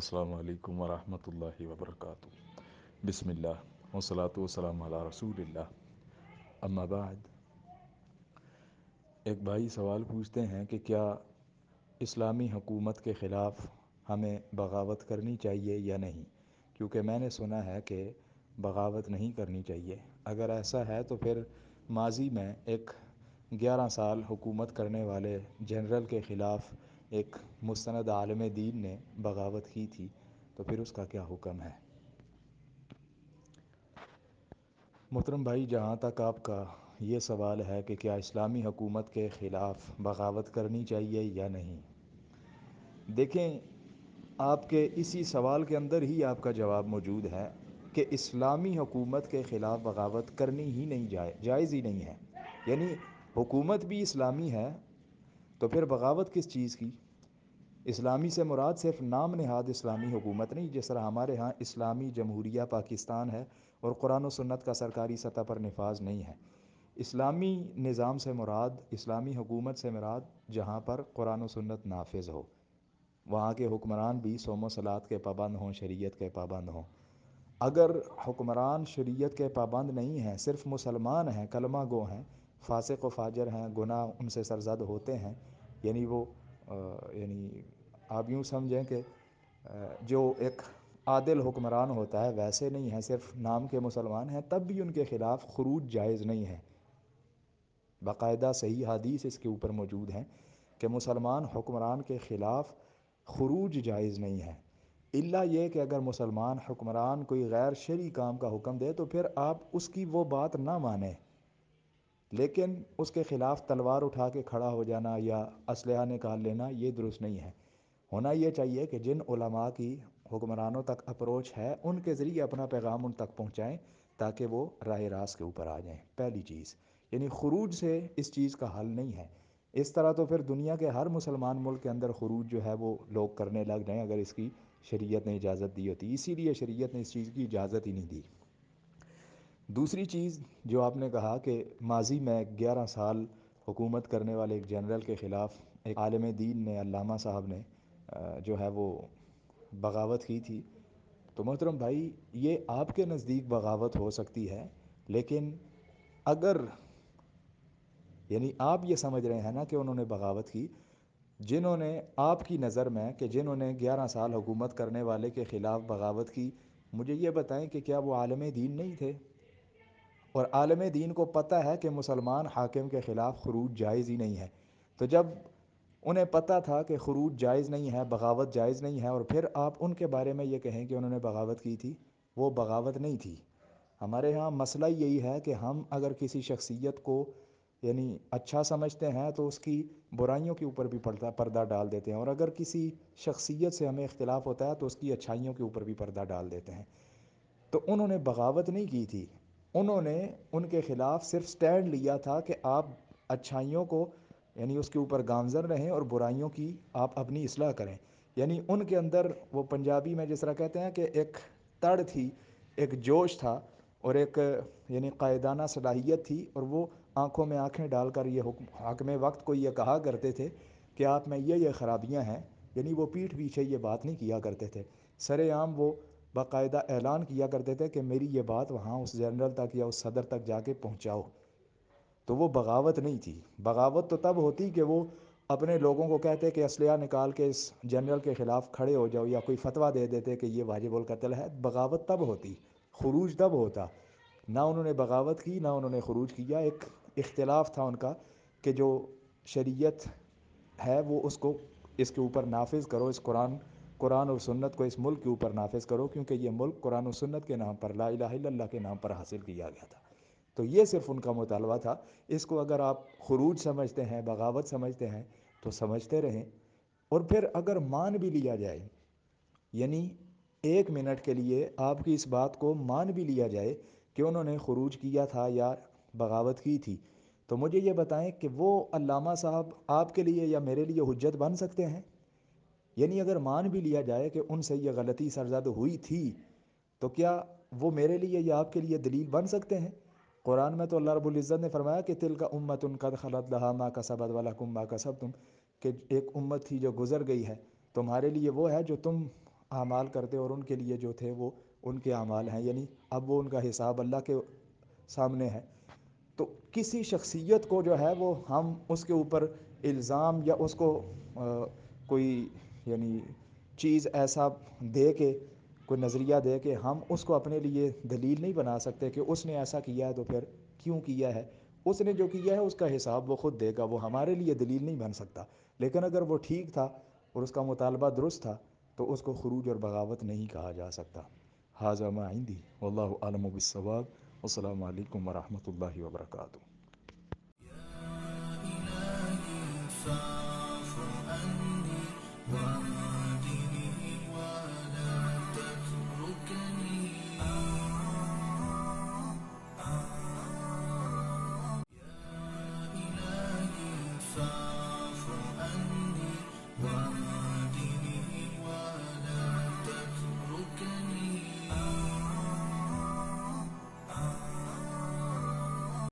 असलकम वरहमल वबरक बसमिल्ला वसलात वसलाम रसूल अम्माबाद एक भाई सवाल पूछते हैं कि क्या इस्लामी हुकूमत के ख़िलाफ़ हमें बगावत करनी चाहिए या नहीं क्योंकि मैंने सुना है कि बगावत नहीं करनी चाहिए अगर ऐसा है तो फिर माजी में एक ग्यारह साल हुकूमत करने वाले जनरल के ख़िलाफ़ एक मुस्ंद आलम दीन ने बगावत की थी तो फिर उसका क्या हुक्म है मोहतरम भाई जहाँ तक आपका ये सवाल है कि क्या इस्लामी हुकूमत के ख़िलाफ़ बगावत करनी चाहिए या नहीं देखें आपके इसी सवाल के अंदर ही आपका जवाब मौजूद है कि इस्लामी हुकूमत के ख़िलाफ़ बगावत करनी ही नहीं जाए जायज़ ही नहीं है यानी हुकूमत भी इस्लामी है तो फिर बगावत किस चीज़ की इस्लामी से मुराद सिर्फ नाम नहाद इस्लामी हुकूमत नहीं जिस तरह हमारे यहाँ इस्लामी जमहूरिया पाकिस्तान है और कुरान सन्नत का सरकारी सतह पर नफाज नहीं है इस्लामी निज़ाम से मुराद इस्लामी हुकूमत से मुराद जहाँ पर कुरान सन्नत नाफिज हो वहाँ के हुक्मरान भी सोमो सलात के पाबंद हों शरीत के पाबंद हों अगर हुक्मरान शरीत के पाबंद नहीं हैं सिर्फ मुसलमान हैं कलमा गो हैं फासे व फाजर हैं गुनाह उनसे सरजद होते हैं यानी वो यानी आप यूँ समझें कि जो एक आदिल हुक्मरान होता है वैसे नहीं है सिर्फ नाम के मुसलमान हैं तब भी उनके ख़िलाफ़ खरूज जायज़ नहीं है बाकायदा सही हदीस इसके ऊपर मौजूद हैं कि मुसलमान हुक्मरान के ख़िलाफ़ खरूज जायज़ नहीं है इल्ला ये कि अगर मुसलमान हुक्मरान कोई गैर शरी काम का हुक्म दे तो फिर आप उसकी वो बात ना माने लेकिन उसके ख़िलाफ़ तलवार उठा के खड़ा हो जाना या असलह निकाल लेना ये दुरुस्त नहीं है होना ये चाहिए कि जिन उलमा की हुक्मरानों तक अप्रोच है उनके ज़रिए अपना पैगाम उन तक पहुँचाएँ ताकि वो राह रास के ऊपर आ जाएँ पहली चीज़ यानी खरूज से इस चीज़ का हल नहीं है इस तरह तो फिर दुनिया के हर मुसलमान मुल्क के अंदर खरूज जो है वो लोग करने लग जाएँ अगर इसकी शरीयत ने इजाज़त दी होती इसीलिए शरीयत ने इस चीज़ की इजाज़त ही नहीं दी दूसरी चीज़ जो आपने कहा कि माजी में ग्यारह साल हुकूमत करने वाले एक जनरल के ख़िलाफ़ एक आलम दीन ने अलामा साहब ने जो है वो बगावत की थी तो मोहतरम भाई ये आपके नज़दीक बगावत हो सकती है लेकिन अगर यानी आप ये समझ रहे हैं ना कि उन्होंने बगावत की जिन्होंने आपकी नज़र में कि जिन्होंने 11 साल हुकूमत करने वाले के ख़िलाफ़ बगावत की मुझे ये बताएं कि क्या वो आलम दीन नहीं थे और आलम दीन को पता है कि मुसलमान हाकिम के ख़िलाफ़ खरूज जायज़ ही नहीं है तो जब उन्हें पता था कि खरूज जायज़ नहीं है बगावत जायज़ नहीं है और फिर आप उनके बारे में ये कहें कि उन्होंने बगावत की थी वो बगावत नहीं थी हमारे यहाँ मसला यही है कि हम अगर किसी शख्सियत को यानी अच्छा समझते हैं तो उसकी बुराइयों के ऊपर भी पर्दा पर्दा डाल देते हैं और अगर किसी शख्सियत से हमें इख्तलाफ होता है तो उसकी अच्छाइयों के ऊपर भी पर्दा डाल देते हैं तो उन्होंने बगावत नहीं की थी उन्होंने उनके ख़िलाफ़ सिर्फ स्टैंड लिया था कि आप अच्छाइयों को यानी उसके ऊपर गामजन रहें और बुराइयों की आप अपनी असलाह करें यानी उनके अंदर वो पंजाबी में जिस तरह कहते हैं कि एक तड़ थी एक जोश था और एक यानी कायदाना सलाहियत थी और वो आंखों में आंखें डालकर ये हुक्म हाकम वक्त को ये कहा करते थे कि आप में ये ये ख़राबियाँ हैं यानी वो पीठ पीछे ये बात नहीं किया करते थे सरेआम वो बाकायदा ऐलान किया करते थे कि मेरी ये बात वहाँ उस जनरल तक या उस सदर तक जाके पहुँचाओ तो वो बगावत नहीं थी बगावत तो तब होती कि वो अपने लोगों को कहते कि असलिया निकाल के इस जनरल के ख़िलाफ़ खड़े हो जाओ या कोई फतवा दे देते कि ये वाजिबुल कत्ल है बगावत तब होती खरूज तब होता ना उन्होंने बगावत की ना उन्होंने खरूज किया एक इख्तलाफ था उनका कि जो शरीयत है वो उसको इसके ऊपर नाफिज करो इस कुरान कुरान और सुन्नत को इस मुल्क के ऊपर नाफिज करो क्योंकि ये मुल्क कुरान और सुन्नत के नाम पर ला इला के नाम पर हासिल किया गया था तो ये सिर्फ उनका मुतालबा था इसको अगर आप खरूज समझते हैं बगावत समझते हैं तो समझते रहें और फिर अगर मान भी लिया जाए यानी एक मिनट के लिए आपकी इस बात को मान भी लिया जाए कि उन्होंने खरूज किया था या बगावत की थी तो मुझे ये बताएं कि वो अलामा साहब आपके लिए या मेरे लिए हजत बन सकते हैं यानी अगर मान भी लिया जाए कि उनसे यह गलती सरजद हुई थी तो क्या वो मेरे लिए या आपके लिए दलील बन सकते हैं कुरान में तो अल्लाह रबुल्ज़त ने फरमाया कि तिल का उम्मत उन कद खलत लहा माँ का सबद वाला कुम माँ का सब तुम कि एक उम्मत थी जो गुज़र गई है तुम्हारे लिए वो है जो तुम अमाल करते और उनके लिए जो थे वो उनके अमाल हैं यानी अब वो उनका हिसाब अल्लाह के सामने है तो किसी शख्सियत को जो है वो हम उसके ऊपर इल्ज़ाम या उसको आ, कोई यानी चीज़ ऐसा दे के कोई नज़रिया दे के हम उसको अपने लिए दलील नहीं बना सकते कि उसने ऐसा किया है तो फिर क्यों किया है उसने जो किया है उसका हिसाब वो खुद देगा वो हमारे लिए दलील नहीं बन सकता लेकिन अगर वो ठीक था और उसका मुतालबा दुरुस्त था तो उसको खरूज और बगावत नहीं कहा जा सकता हाजमा आइंदी वल्लम बसवाब अल्लाम वरहमल वर्का